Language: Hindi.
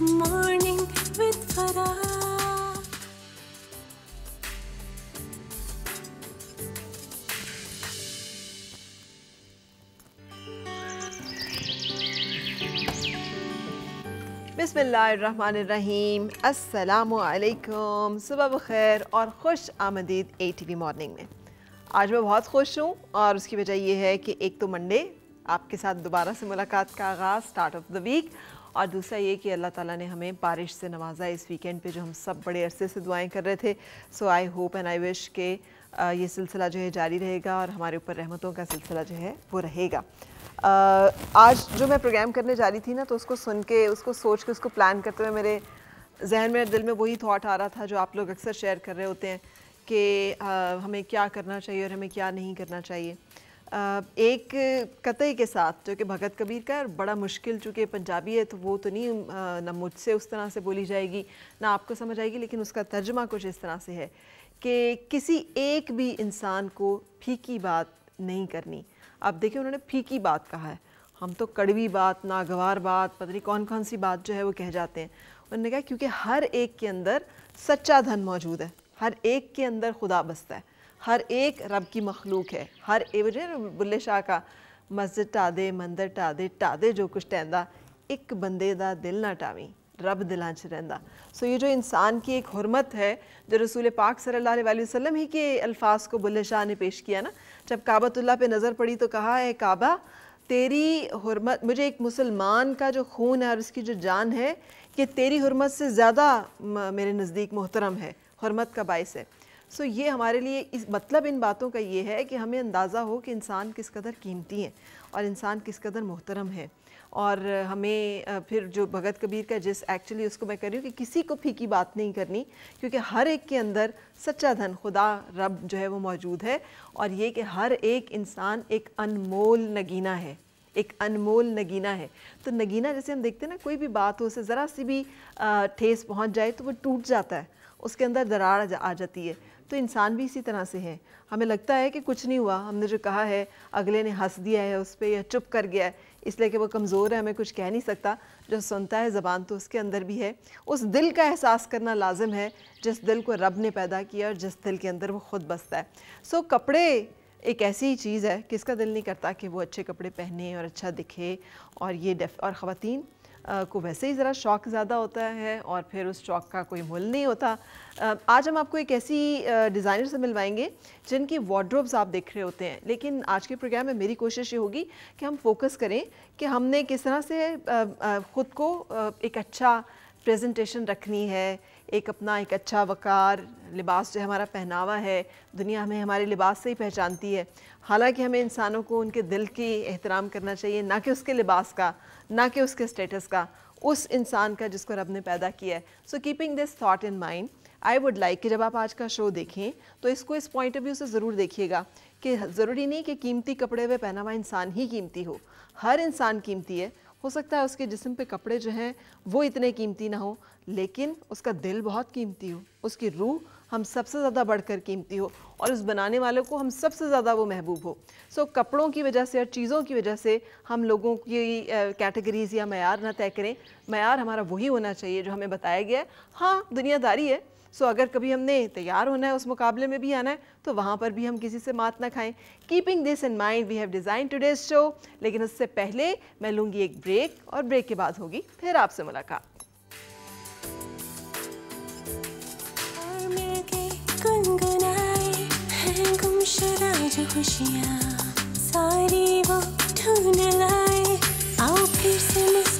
morning with Farah. बसमीम सुबह बखैर और खुश आमदीद ए टी वी मॉर्निंग में आज मैं बहुत खुश हूँ और उसकी वजह यह है कि एक तो मंडे आपके साथ दोबारा से मुलाकात का आगाज़ स्टार्ट ऑफ द वीक और दूसरा ये कि अल्लाह ताला ने हमें बारिश से नवाजा इस वीकेंड पे जो हम सब बड़े अरसे से दुआएं कर रहे थे so I hope and I wish के ये सिलसिला जो है जारी रहेगा और हमारे ऊपर रहमतों का सिलसिला जो है वो रहेगा आज जो मैं प्रोग्राम करने जा रही थी ना तो उसको सुन के उसको सोच के उसको प्लान करते हुए मेरे जहन में दिल में वही थाट आ रहा था जो आप लोग अक्सर शेयर कर रहे होते हैं कि हमें क्या करना चाहिए और हमें क्या नहीं करना चाहिए एक कतई के साथ जो कि भगत कबीर का बड़ा मुश्किल चूँकि पंजाबी है तो वो तो नहीं ना मुझसे उस तरह से बोली जाएगी ना आपको समझ आएगी लेकिन उसका तर्जमा कुछ इस तरह से है कि किसी एक भी इंसान को फीकी बात नहीं करनी आप देखिए उन्होंने फीकी बात कहा है हम तो कड़वी बात नागवार बात पता नहीं कौन कौन सी बात जो है वो कह जाते हैं उन्होंने कहा क्योंकि हर एक के अंदर सच्चा धन मौजूद है हर एक के अंदर खुदा बसता है हर एक रब की मखलूक है हर एक बुल्ले शाह का मस्जिद दे मंदिर दे टा दे जो कुछ टहदा एक बंदे का दिल ना टावी रब दिलों रहा सो ये जो इंसान की एक हरमत है जो रसूल पाक सल्ला वसल्लम ही के अल्फाज को बुल्ले शाह ने पेश किया ना जब काबतुल्ला पे नज़र पड़ी तो कहा है काबा तेरी हरमत मुझे एक मुसलमान का जो खून है और उसकी जो जान है कि तेरी हरमत से ज़्यादा मेरे नज़दीक मोहतरम है हरमत का बायस है सो so, ये हमारे लिए इस मतलब इन बातों का ये है कि हमें अंदाज़ा हो कि इंसान किस कदर कीमती है और इंसान किस कदर मोहतरम है और हमें फिर जो भगत कबीर का जिस एक्चुअली उसको मैं कर रही हूँ कि किसी को फीकी बात नहीं करनी क्योंकि हर एक के अंदर सच्चा धन खुदा रब जो है वो मौजूद है और ये कि हर एक इंसान एक अनमोल नगीना है एक अनमोल नगीना है तो नगीना जैसे हम देखते हैं ना कोई भी बात हो उसे ज़रा सी भी ठेस पहुंच जाए तो वो टूट जाता है उसके अंदर दरार आ जाती है तो इंसान भी इसी तरह से हैं हमें लगता है कि कुछ नहीं हुआ हमने जो कहा है अगले ने हंस दिया है उस पर या चुप कर गया है इसलिए कि वो कमज़ोर है हमें कुछ कह नहीं सकता जो सुनता है ज़बान तो उसके अंदर भी है उस दिल का एहसास करना लाजम है जिस दिल को रब ने पैदा किया और जिस दिल के अंदर वो ख़ुद बसता है सो कपड़े एक ऐसी ही चीज़ है किसका दिल नहीं करता कि वो अच्छे कपड़े पहने और अच्छा दिखे और ये और ख़वान को वैसे ही ज़रा शौक ज़्यादा होता है और फिर उस शौक का कोई मोल नहीं होता आज हम आपको एक ऐसी डिज़ाइनर से मिलवाएंगे जिनकी वार्ड्रोब्स आप देख रहे होते हैं लेकिन आज के प्रोग्राम में मेरी कोशिश ये होगी कि हम फोकस करें कि हमने किस तरह से ख़ुद को एक अच्छा प्रेजेंटेशन रखनी है एक अपना एक अच्छा वकार लिबास जो हमारा पहनावा है दुनिया हमें हमारे लिबास से ही पहचानती है हालांकि हमें इंसानों को उनके दिल की एहतराम करना चाहिए ना कि उसके लिबास का ना कि उसके स्टेटस का उस इंसान का जिसको रब ने पैदा किया है so keeping this thought in mind I would like कि जब आप आज का शो देखें तो इसको इस पॉइंट ऑफ व्यू से ज़रूर देखिएगा कि ज़रूरी नहीं कि कीमती कपड़े हुए पहनावा इंसान ही कीमती हो हर इंसान कीमती है हो सकता है उसके जिस्म पे कपड़े जो हैं वो इतने कीमती ना हो लेकिन उसका दिल बहुत कीमती हो उसकी रूह हम सबसे ज़्यादा बढ़कर कीमती हो और उस बनाने वाले को हम सबसे ज़्यादा वो महबूब हो सो so, कपड़ों की वजह से और चीज़ों की वजह से हम लोगों की कैटेगरीज़ या मैार ना तय करें मैार हमारा वही होना चाहिए जो हमें बताया गया है हाँ दुनियादारी है सो so, अगर कभी हमने तैयार होना है उस मुकाबले में भी आना है तो वहाँ पर भी हम किसी से मात ना खाएं keeping this in mind we have design today's show लेकिन उससे पहले मैं लूँगी एक ब्रेक और ब्रेक के बाद होगी फिर आपसे मुलाकात खुशियाँ सारी वो ढूंढ लाए आओ फिर से